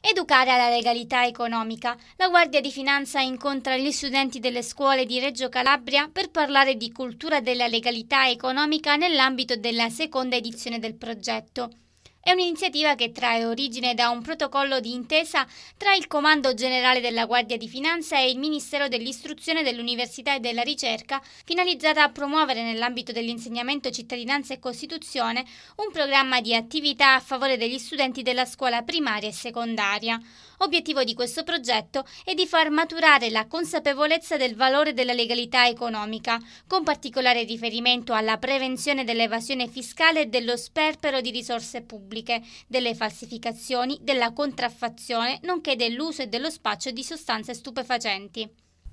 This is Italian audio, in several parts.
Educare alla legalità economica. La Guardia di Finanza incontra gli studenti delle scuole di Reggio Calabria per parlare di cultura della legalità economica nell'ambito della seconda edizione del progetto. È un'iniziativa che trae origine da un protocollo di intesa tra il Comando Generale della Guardia di Finanza e il Ministero dell'Istruzione, dell'Università e della Ricerca, finalizzata a promuovere nell'ambito dell'insegnamento cittadinanza e Costituzione un programma di attività a favore degli studenti della scuola primaria e secondaria. Obiettivo di questo progetto è di far maturare la consapevolezza del valore della legalità economica, con particolare riferimento alla prevenzione dell'evasione fiscale e dello sperpero di risorse pubbliche pubbliche, delle falsificazioni, della contraffazione, nonché dell'uso e dello spaccio di sostanze stupefacenti.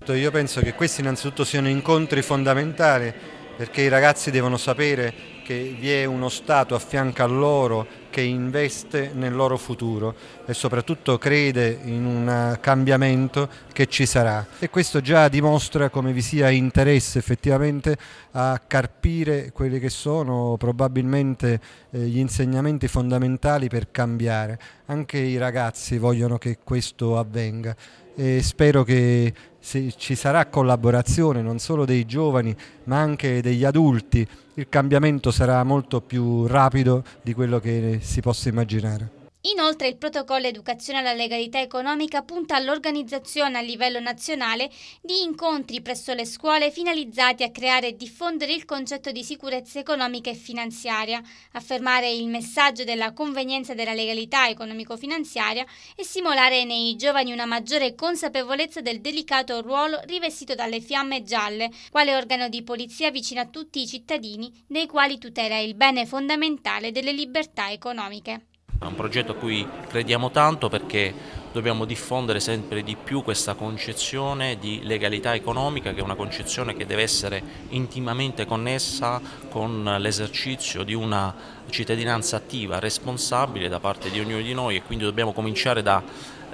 Io penso che questi innanzitutto siano incontri fondamentali perché i ragazzi devono sapere che vi è uno Stato a fianco a loro perché investe nel loro futuro e soprattutto crede in un cambiamento che ci sarà. E questo già dimostra come vi sia interesse effettivamente a carpire quelli che sono probabilmente eh, gli insegnamenti fondamentali per cambiare. Anche i ragazzi vogliono che questo avvenga e spero che se ci sarà collaborazione non solo dei giovani ma anche degli adulti, il cambiamento sarà molto più rapido di quello che si possa immaginare. Inoltre il protocollo Educazione alla legalità economica punta all'organizzazione a livello nazionale di incontri presso le scuole finalizzati a creare e diffondere il concetto di sicurezza economica e finanziaria, affermare il messaggio della convenienza della legalità economico-finanziaria e simulare nei giovani una maggiore consapevolezza del delicato ruolo rivestito dalle fiamme gialle, quale organo di polizia vicino a tutti i cittadini, dei quali tutela il bene fondamentale delle libertà economiche. È un progetto a cui crediamo tanto perché dobbiamo diffondere sempre di più questa concezione di legalità economica che è una concezione che deve essere intimamente connessa con l'esercizio di una cittadinanza attiva, responsabile da parte di ognuno di noi e quindi dobbiamo cominciare da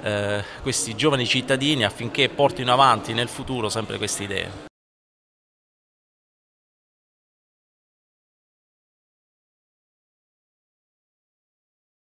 eh, questi giovani cittadini affinché portino avanti nel futuro sempre queste idee.